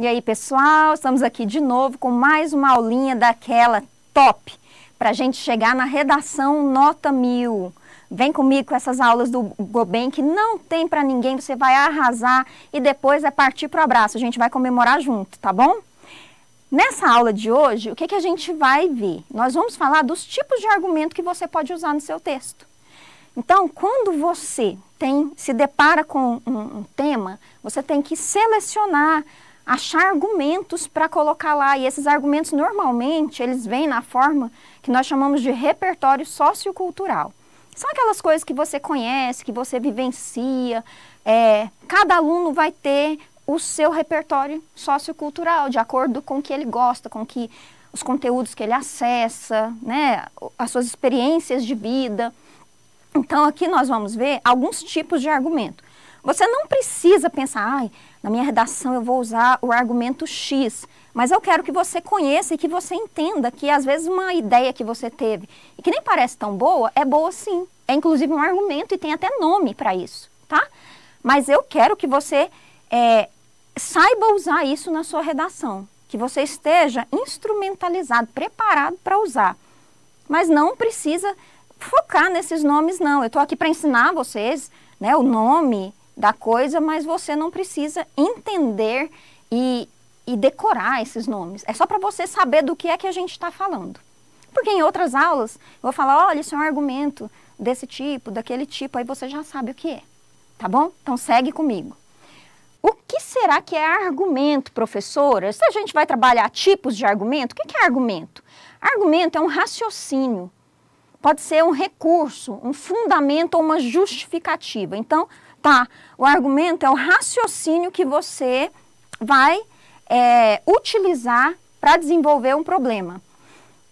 E aí, pessoal, estamos aqui de novo com mais uma aulinha daquela top para a gente chegar na redação nota mil. Vem comigo com essas aulas do Goben que não tem para ninguém, você vai arrasar e depois é partir para o abraço. A gente vai comemorar junto, tá bom? Nessa aula de hoje, o que, que a gente vai ver? Nós vamos falar dos tipos de argumento que você pode usar no seu texto. Então, quando você tem, se depara com um, um tema, você tem que selecionar achar argumentos para colocar lá. E esses argumentos, normalmente, eles vêm na forma que nós chamamos de repertório sociocultural. São aquelas coisas que você conhece, que você vivencia. É, cada aluno vai ter o seu repertório sociocultural, de acordo com o que ele gosta, com que os conteúdos que ele acessa, né, as suas experiências de vida. Então, aqui nós vamos ver alguns tipos de argumento. Você não precisa pensar, ai, na minha redação eu vou usar o argumento X, mas eu quero que você conheça e que você entenda que às vezes uma ideia que você teve e que nem parece tão boa, é boa sim. É inclusive um argumento e tem até nome para isso, tá? Mas eu quero que você é, saiba usar isso na sua redação, que você esteja instrumentalizado, preparado para usar. Mas não precisa focar nesses nomes, não. Eu estou aqui para ensinar vocês né, o nome, da coisa, mas você não precisa entender e, e decorar esses nomes. É só para você saber do que é que a gente está falando. Porque em outras aulas eu vou falar, olha, isso é um argumento desse tipo, daquele tipo, aí você já sabe o que é, tá bom? Então segue comigo. O que será que é argumento, professora? Se a gente vai trabalhar tipos de argumento, o que é argumento? Argumento é um raciocínio pode ser um recurso, um fundamento ou uma justificativa. Então, tá, o argumento é o raciocínio que você vai é, utilizar para desenvolver um problema.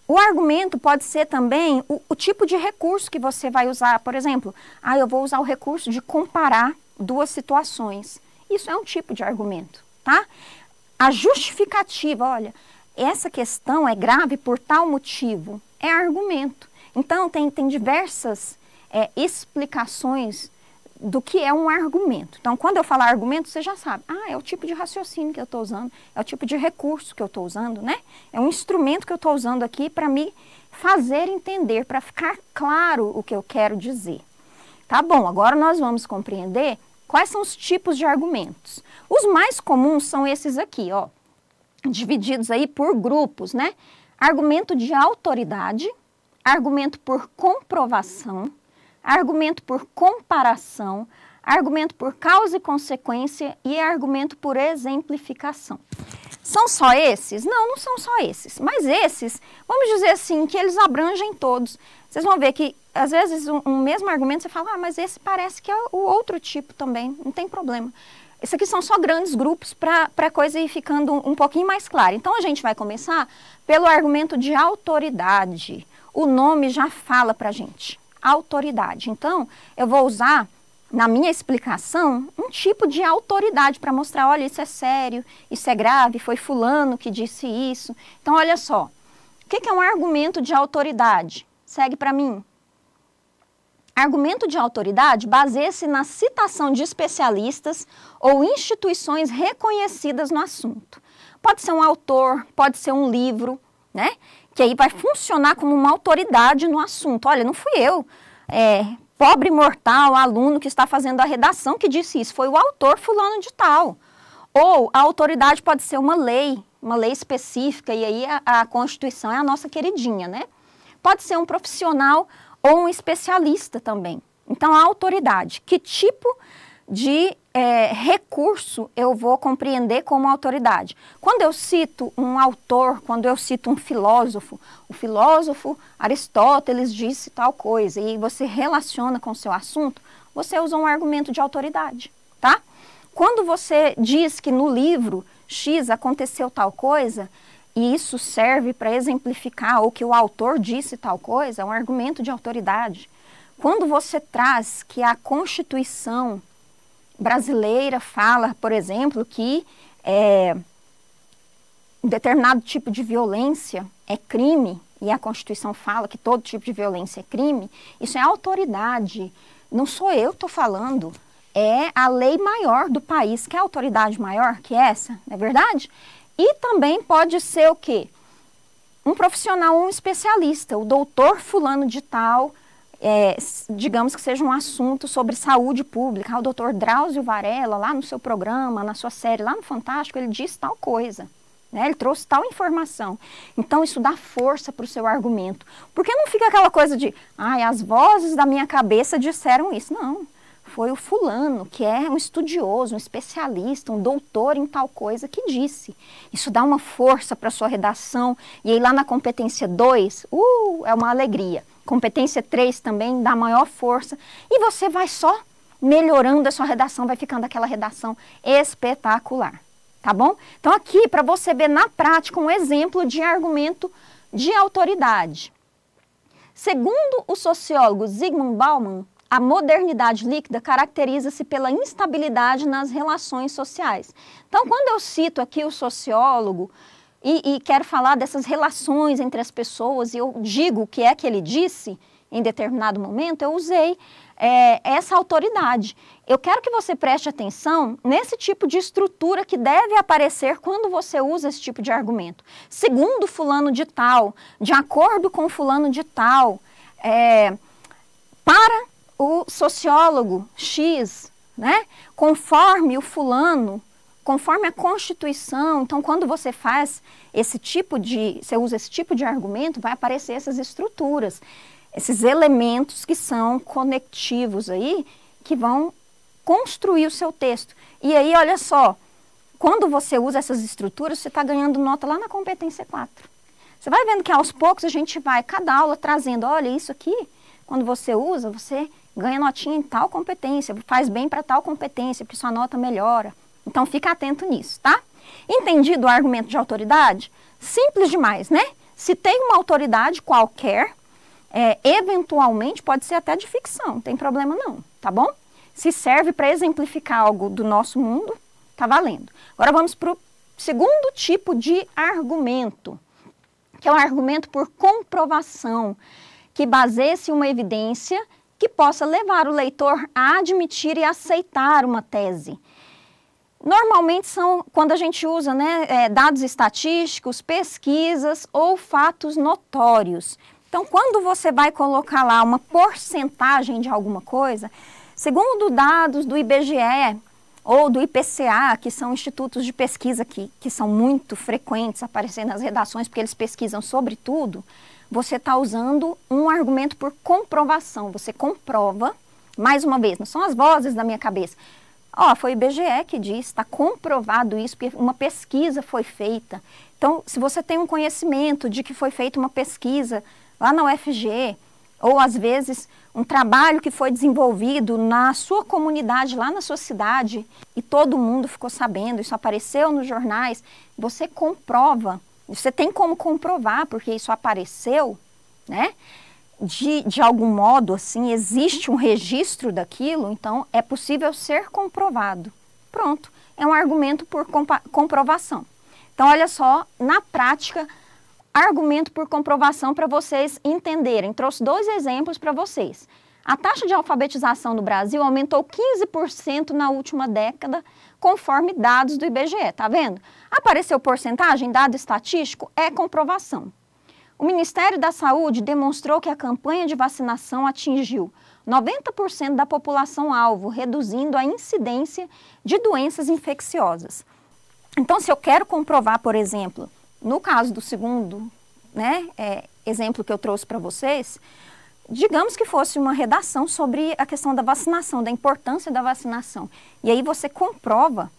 O argumento pode ser também o, o, tipo de recurso que você vai usar. Por exemplo, ah, eu vou usar o recurso de comparar duas situações. Isso é um tipo de argumento, tá? A justificativa, olha, essa questão é grave por tal motivo, é argumento. Então, tem, tem diversas é, explicações do que é um argumento. Então, quando eu falar argumento, você já sabe. Ah, é o tipo de raciocínio que eu estou usando, é o tipo de recurso que eu estou usando, né? É um instrumento que eu estou usando aqui para me fazer entender, para ficar claro o que eu quero dizer. Tá bom, agora nós vamos compreender quais são os tipos de argumentos. Os mais comuns são esses aqui, ó, divididos aí por grupos, né? Argumento de autoridade, argumento por comprovação, argumento por comparação, argumento por causa e consequência e argumento por exemplificação. São só esses? Não, não são só esses. Mas esses, vamos dizer assim, que eles abrangem todos. Vocês vão ver que, às vezes, um, um mesmo argumento você fala, ah, mas esse parece que é o outro tipo também, não tem problema. Isso aqui são só grandes grupos para a coisa ir ficando um, um pouquinho mais clara. Então, a gente vai começar pelo argumento de autoridade o nome já fala para a gente, autoridade. Então, eu vou usar na minha explicação um tipo de autoridade para mostrar, olha, isso é sério, isso é grave, foi fulano que disse isso. Então, olha só, o que é um argumento de autoridade? Segue para mim. Argumento de autoridade baseia-se na citação de especialistas ou instituições reconhecidas no assunto. Pode ser um autor, pode ser um livro, né? que aí vai funcionar como uma autoridade no assunto. Olha, não fui eu, é, pobre mortal, aluno que está fazendo a redação que disse isso, foi o autor fulano de tal. Ou a autoridade pode ser uma lei, uma lei específica, e aí a, a Constituição é a nossa queridinha, né? Pode ser um profissional ou um especialista também. Então, a autoridade, que tipo de é, recurso eu vou compreender como autoridade. Quando eu cito um autor, quando eu cito um filósofo, o filósofo Aristóteles disse tal coisa e você relaciona com o seu assunto, você usa um argumento de autoridade, tá? Quando você diz que no livro X aconteceu tal coisa, e isso serve para exemplificar ou que o autor disse tal coisa, é um argumento de autoridade. Quando você traz que a Constituição brasileira fala, por exemplo, que é, um determinado tipo de violência é crime, e a Constituição fala que todo tipo de violência é crime, isso é autoridade. Não sou eu que estou falando, é a lei maior do país, que é a autoridade maior que essa, não é verdade? E também pode ser o quê? Um profissional, um especialista, o doutor fulano de tal, é, digamos que seja um assunto sobre saúde pública. Ah, o doutor Drauzio Varela, lá no seu programa, na sua série, lá no Fantástico, ele diz tal coisa. Né? Ele trouxe tal informação. Então, isso dá força para o seu argumento. Porque não fica aquela coisa de, ai, as vozes da minha cabeça disseram isso. Não. Foi o fulano, que é um estudioso, um especialista, um doutor em tal coisa, que disse. Isso dá uma força para a sua redação. E aí, lá na competência 2, uh, é uma alegria. Competência 3 também dá maior força. E você vai só melhorando a sua redação, vai ficando aquela redação espetacular. Tá bom? Então, aqui, para você ver na prática um exemplo de argumento de autoridade. Segundo o sociólogo Zygmunt Bauman, a modernidade líquida caracteriza-se pela instabilidade nas relações sociais. Então, quando eu cito aqui o sociólogo, e, e quer falar dessas relações entre as pessoas, e eu digo o que é que ele disse em determinado momento, eu usei é, essa autoridade. Eu quero que você preste atenção nesse tipo de estrutura que deve aparecer quando você usa esse tipo de argumento. Segundo fulano de tal, de acordo com fulano de tal, é, para o sociólogo X, né? conforme o fulano conforme a Constituição. Então, quando você faz esse tipo de, você usa esse tipo de argumento, vai aparecer essas estruturas, esses elementos que são conectivos aí, que vão construir o seu texto. E aí, olha só, quando você usa essas estruturas, você está ganhando nota lá na competência 4. Você vai vendo que aos poucos a gente vai, cada aula, trazendo, olha, isso aqui, quando você usa, você ganha notinha em tal competência, faz bem para tal competência, porque sua nota melhora. Então fica atento nisso, tá? Entendido o argumento de autoridade? Simples demais, né? Se tem uma autoridade qualquer, é, eventualmente pode ser até de ficção, não tem problema não, tá bom? Se serve para exemplificar algo do nosso mundo, tá valendo. Agora vamos para o segundo tipo de argumento, que é um argumento por comprovação, que baseia-se em uma evidência que possa levar o leitor a admitir e aceitar uma tese. Normalmente são quando a gente usa né, é, dados estatísticos, pesquisas ou fatos notórios. Então, quando você vai colocar lá uma porcentagem de alguma coisa, segundo dados do IBGE ou do IPCA, que são institutos de pesquisa que, que são muito frequentes aparecendo nas redações, porque eles pesquisam sobre tudo, você está usando um argumento por comprovação. Você comprova, mais uma vez, não são as vozes da minha cabeça, Ó, oh, foi o IBGE que diz, está comprovado isso, porque uma pesquisa foi feita. Então, se você tem um conhecimento de que foi feita uma pesquisa lá na UFG, ou às vezes um trabalho que foi desenvolvido na sua comunidade, lá na sua cidade, e todo mundo ficou sabendo, isso apareceu nos jornais, você comprova, você tem como comprovar porque isso apareceu, né? de, de algum modo, assim, existe um registro daquilo, então é possível ser comprovado. Pronto, é um argumento por comprovação. Então, olha só, na prática, argumento por comprovação para vocês entenderem. Trouxe dois exemplos para vocês. A taxa de alfabetização no Brasil aumentou 15% na última década, conforme dados do IBGE, tá vendo? Apareceu porcentagem, dado estatístico, é comprovação. O Ministério da Saúde demonstrou que a campanha de vacinação atingiu 90% da população alvo, reduzindo a incidência de doenças infecciosas. Então, se eu quero comprovar, por exemplo, no caso do segundo né, é, exemplo que eu trouxe para vocês, digamos que fosse uma redação sobre a questão da vacinação, da importância da vacinação. E aí você comprova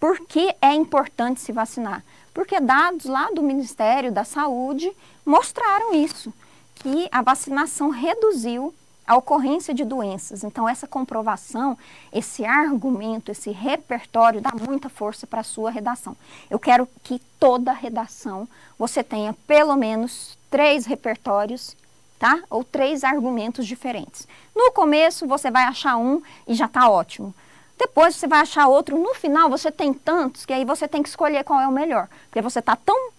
por que é importante se vacinar porque dados lá do Ministério da Saúde mostraram isso, que a vacinação reduziu a ocorrência de doenças. Então, essa comprovação, esse argumento, esse repertório dá muita força para a sua redação. Eu quero que toda redação você tenha pelo menos três repertórios, tá? Ou três argumentos diferentes. No começo, você vai achar um e já está ótimo. Depois você vai achar outro. No final você tem tantos que aí você tem que escolher qual é o melhor. Porque você está tão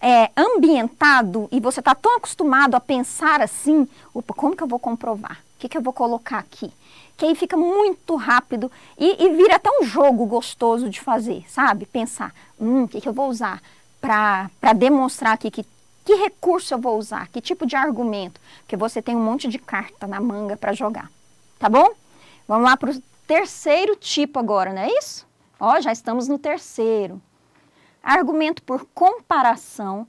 é, ambientado e você está tão acostumado a pensar assim, opa, como que eu vou comprovar? O que, que eu vou colocar aqui? Que aí fica muito rápido e, e vira até um jogo gostoso de fazer, sabe? Pensar, hum, o que, que eu vou usar para demonstrar aqui que, que recurso eu vou usar, que tipo de argumento, porque você tem um monte de carta na manga para jogar, tá bom? Vamos lá para o terceiro tipo agora, não é isso? Ó, já estamos no terceiro. Argumento por comparação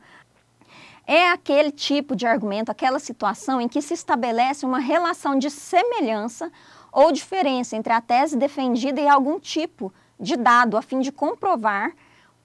é aquele tipo de argumento, aquela situação em que se estabelece uma relação de semelhança ou diferença entre a tese defendida e algum tipo de dado, a fim de comprovar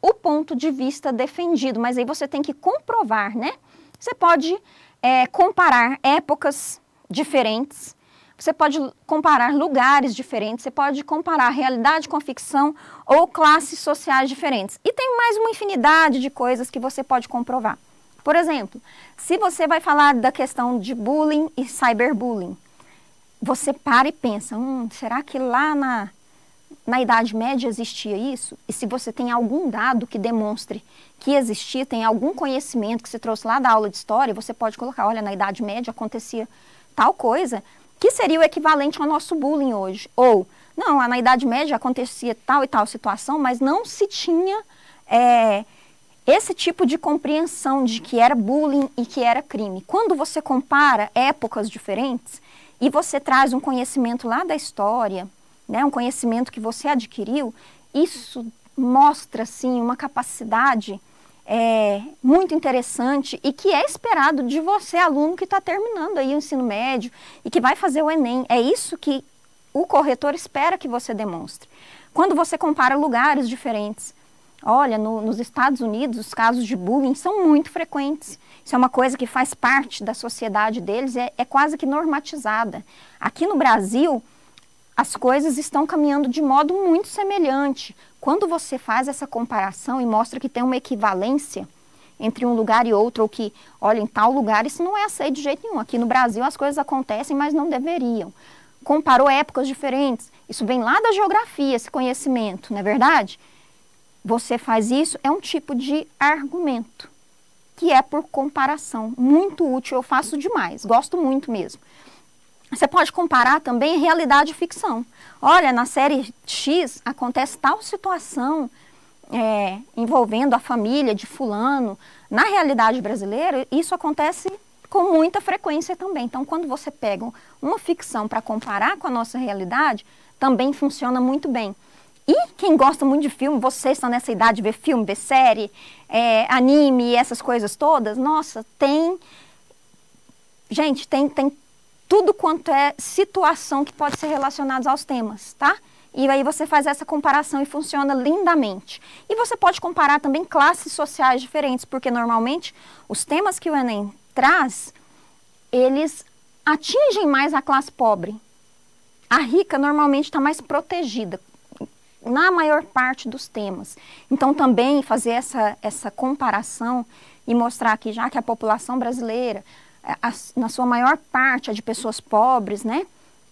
o ponto de vista defendido. Mas aí você tem que comprovar, né? Você pode é, comparar épocas diferentes, você pode comparar lugares diferentes, você pode comparar realidade com ficção ou classes sociais diferentes. E tem mais uma infinidade de coisas que você pode comprovar. Por exemplo, se você vai falar da questão de bullying e cyberbullying, você para e pensa, hum, será que lá na, na Idade Média existia isso? E se você tem algum dado que demonstre que existia, tem algum conhecimento que você trouxe lá da aula de história, você pode colocar, olha, na Idade Média acontecia tal coisa, que seria o equivalente ao nosso bullying hoje. Ou, não, na Idade Média acontecia tal e tal situação, mas não se tinha é, esse tipo de compreensão de que era bullying e que era crime. Quando você compara épocas diferentes e você traz um conhecimento lá da história, né, um conhecimento que você adquiriu, isso mostra, sim, uma capacidade é, muito interessante e que é esperado de você, aluno que está terminando aí o ensino médio e que vai fazer o Enem. É isso que o corretor espera que você demonstre. Quando você compara lugares diferentes, olha, no, nos Estados Unidos os casos de bullying são muito frequentes. Isso é uma coisa que faz parte da sociedade deles, é, é quase que normatizada. Aqui no Brasil, as coisas estão caminhando de modo muito semelhante, quando você faz essa comparação e mostra que tem uma equivalência entre um lugar e outro, ou que, olha, em tal lugar isso não é aceito de jeito nenhum. Aqui no Brasil as coisas acontecem, mas não deveriam. Comparou épocas diferentes. Isso vem lá da geografia, esse conhecimento, não é verdade? Você faz isso, é um tipo de argumento, que é por comparação. Muito útil, eu faço demais, gosto muito mesmo. Você pode comparar também realidade e ficção. Olha, na série X acontece tal situação é, envolvendo a família de fulano. Na realidade brasileira, isso acontece com muita frequência também. Então, quando você pega uma ficção para comparar com a nossa realidade, também funciona muito bem. E quem gosta muito de filme, vocês estão nessa idade de ver filme, ver série, é, anime, essas coisas todas, nossa, tem. Gente, tem, tem tudo quanto é situação que pode ser relacionada aos temas, tá? E aí você faz essa comparação e funciona lindamente. E você pode comparar também classes sociais diferentes, porque normalmente os temas que o Enem traz, eles atingem mais a classe pobre. A rica normalmente está mais protegida na maior parte dos temas. Então também fazer essa, essa comparação e mostrar que já que a população brasileira a, na sua maior parte, é de pessoas pobres, né?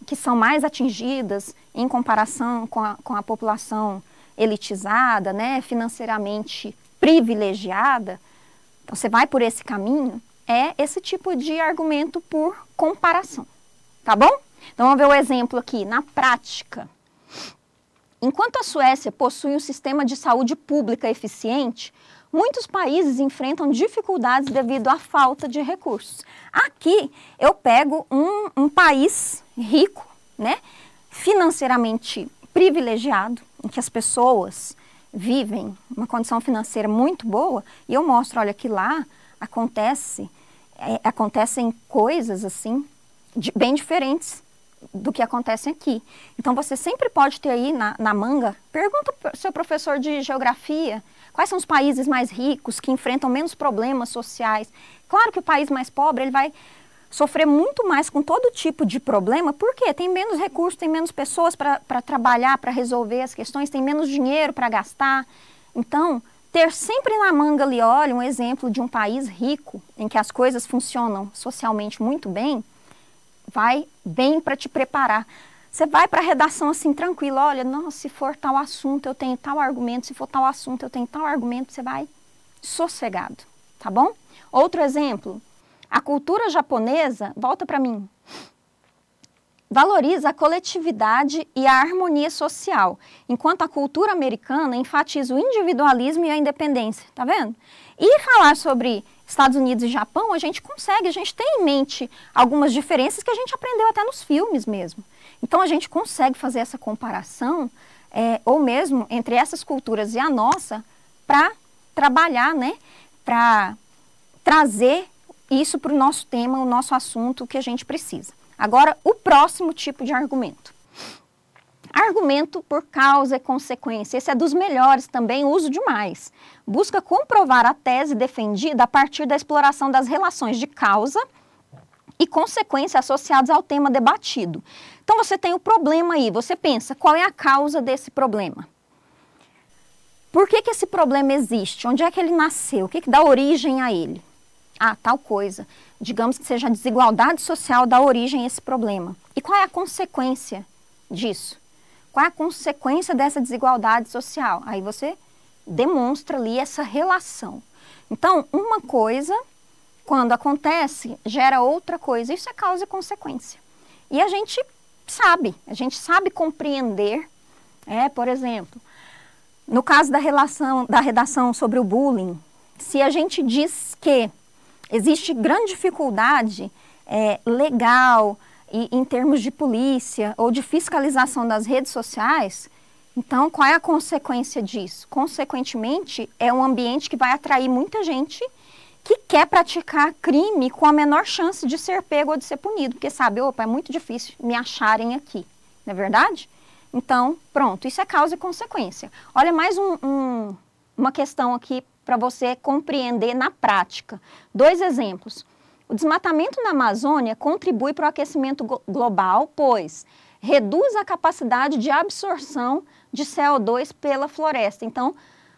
Que são mais atingidas em comparação com a, com a população elitizada, né? Financeiramente privilegiada. Então, você vai por esse caminho, é esse tipo de argumento por comparação, tá bom? Então, vamos ver o exemplo aqui, na prática. Enquanto a Suécia possui um sistema de saúde pública eficiente, muitos países enfrentam dificuldades devido à falta de recursos. Aqui eu pego um, um país rico, né, financeiramente privilegiado, em que as pessoas vivem uma condição financeira muito boa, e eu mostro, olha, que lá acontece, é, acontecem coisas assim, de, bem diferentes do que acontece aqui. Então você sempre pode ter aí na, na manga, pergunta para o seu professor de geografia Quais são os países mais ricos que enfrentam menos problemas sociais? Claro que o país mais pobre ele vai sofrer muito mais com todo tipo de problema, porque tem menos recursos, tem menos pessoas para trabalhar, para resolver as questões, tem menos dinheiro para gastar. Então, ter sempre na manga ali, olha, um exemplo de um país rico, em que as coisas funcionam socialmente muito bem, vai bem para te preparar você vai para a redação assim, tranquilo, olha, não, se for tal assunto eu tenho tal argumento, se for tal assunto eu tenho tal argumento, você vai sossegado, tá bom? Outro exemplo, a cultura japonesa, volta para mim, valoriza a coletividade e a harmonia social, enquanto a cultura americana enfatiza o individualismo e a independência, tá vendo? E falar sobre Estados Unidos e Japão, a gente consegue, a gente tem em mente algumas diferenças que a gente aprendeu até nos filmes mesmo. Então a gente consegue fazer essa comparação, é, ou mesmo entre essas culturas e a nossa, para trabalhar, né? Para trazer isso para o nosso tema, o nosso assunto que a gente precisa. Agora, o próximo tipo de argumento. Argumento por causa e consequência. Esse é dos melhores também, uso demais. Busca comprovar a tese defendida a partir da exploração das relações de causa e consequência associadas ao tema debatido. Então você tem o problema aí, você pensa, qual é a causa desse problema? Por que, que esse problema existe? Onde é que ele nasceu? O que, que dá origem a ele? Ah, tal coisa digamos que seja a desigualdade social dá origem a esse problema. E qual é a consequência disso? Qual é a consequência dessa desigualdade social? Aí você demonstra ali essa relação. Então, uma coisa, quando acontece, gera outra coisa. Isso é causa e consequência. E a gente sabe, a gente sabe compreender, é, por exemplo, no caso da relação da redação sobre o bullying, se a gente diz que existe grande dificuldade é, legal e em termos de polícia ou de fiscalização das redes sociais. Então, qual é a consequência disso? Consequentemente, é um ambiente que vai atrair muita gente que quer praticar crime com a menor chance de ser pego ou de ser punido, porque sabe, opa, é muito difícil me acharem aqui, não é verdade? Então, pronto, isso é causa e consequência. Olha mais um, um, uma questão aqui para você compreender na prática. Dois exemplos. O desmatamento na Amazônia contribui para o aquecimento global, pois reduz a capacidade de absorção de CO2 pela floresta. Então,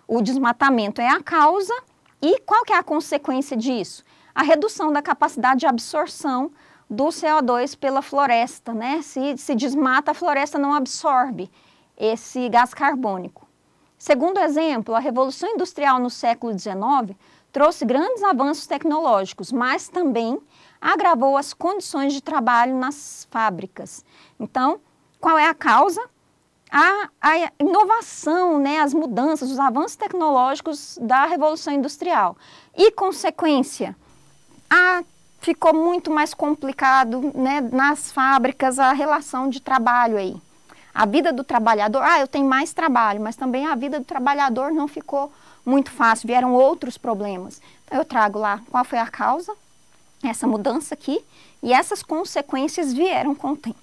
o desmatamento é a causa e qual que é a consequência disso? A redução da capacidade de absorção do CO2 pela floresta, né? Se, se desmata, a floresta não absorve esse gás carbônico. Segundo exemplo, a Revolução Industrial no século XIX trouxe grandes avanços tecnológicos, mas também agravou as condições de trabalho nas fábricas. Então, qual é a causa? A, a, inovação, né, as mudanças, os avanços tecnológicos da Revolução Industrial. E consequência, a, ficou muito mais complicado né, nas fábricas a relação de trabalho aí a vida do trabalhador, ah, eu tenho mais trabalho, mas também a vida do trabalhador não ficou muito fácil, vieram outros problemas. Então eu trago lá qual foi a causa, essa mudança aqui, e essas consequências vieram com o tempo,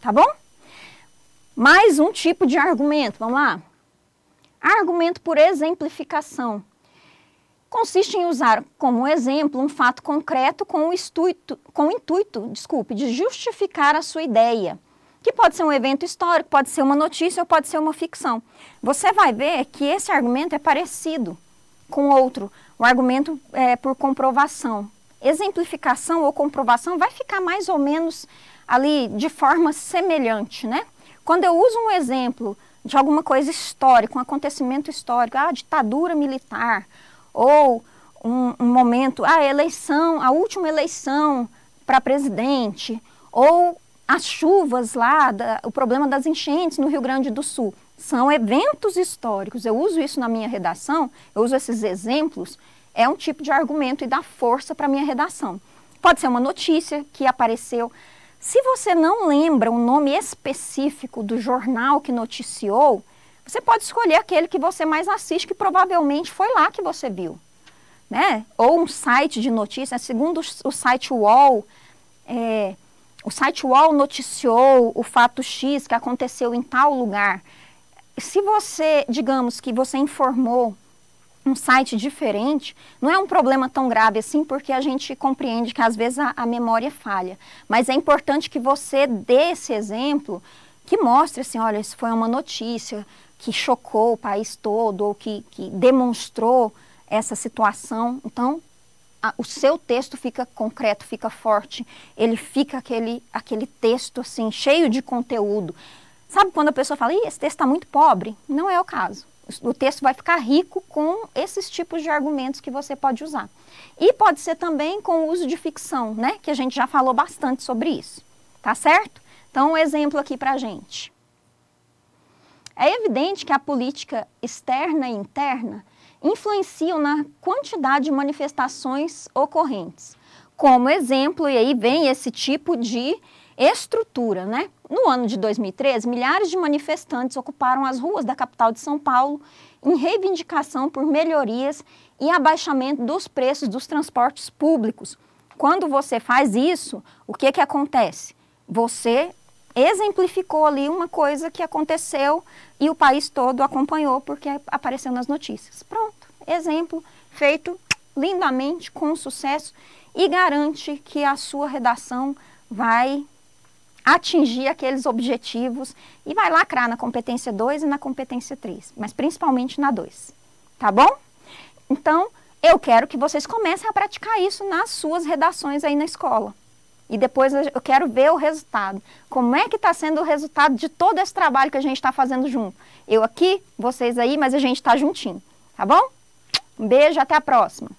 tá bom? Mais um tipo de argumento, vamos lá? Argumento por exemplificação. Consiste em usar como exemplo um fato concreto com o, intuito, com o intuito desculpe, de justificar a sua ideia que pode ser um evento histórico, pode ser uma notícia ou pode ser uma ficção. Você vai ver que esse argumento é parecido com outro, o argumento é, por comprovação. Exemplificação ou comprovação vai ficar mais ou menos ali de forma semelhante, né? Quando eu uso um exemplo de alguma coisa histórica, um acontecimento histórico, a ah, ditadura militar, ou um, um momento, a ah, eleição, a última eleição para presidente, ou as chuvas lá, da, o problema das enchentes no Rio Grande do Sul. São eventos históricos. Eu uso isso na minha redação, eu uso esses exemplos. É um tipo de argumento e dá força para a minha redação. Pode ser uma notícia que apareceu. Se você não lembra um nome específico do jornal que noticiou, você pode escolher aquele que você mais assiste, que provavelmente foi lá que você viu. Né? Ou um site de notícias, segundo o site UOL, é, o site UOL noticiou o fato X que aconteceu em tal lugar. Se você, digamos que você informou um site diferente, não é um problema tão grave assim, porque a gente compreende que às vezes a, a memória falha. Mas é importante que você dê esse exemplo que mostre assim, olha, isso foi uma notícia que chocou o país todo ou que, que demonstrou essa situação. Então, a, o seu texto fica concreto, fica forte, ele fica aquele, aquele texto assim, cheio de conteúdo. Sabe quando a pessoa fala, esse texto está muito pobre? Não é o caso. O texto vai ficar rico com esses tipos de argumentos que você pode usar. E pode ser também com o uso de ficção, né? Que a gente já falou bastante sobre isso. Tá certo? Então, um exemplo aqui para gente. É evidente que a política externa e interna influenciam na quantidade de manifestações ocorrentes. Como exemplo, e aí vem esse tipo de estrutura, né? No ano de 2013, milhares de manifestantes ocuparam as ruas da capital de São Paulo em reivindicação por melhorias e abaixamento dos preços dos transportes públicos. Quando você faz isso, o que, que acontece? Você exemplificou ali uma coisa que aconteceu e o país todo acompanhou porque apareceu nas notícias. Pronto, exemplo feito lindamente, com sucesso e garante que a sua redação vai atingir aqueles objetivos e vai lacrar na competência 2 e na competência 3, mas principalmente na 2, tá bom? Então, eu quero que vocês comecem a praticar isso nas suas redações aí na escola e depois eu quero ver o resultado. Como é que está sendo o resultado de todo esse trabalho que a gente está fazendo junto? Eu aqui, vocês aí, mas a gente está juntinho, tá bom? Um beijo, até a próxima!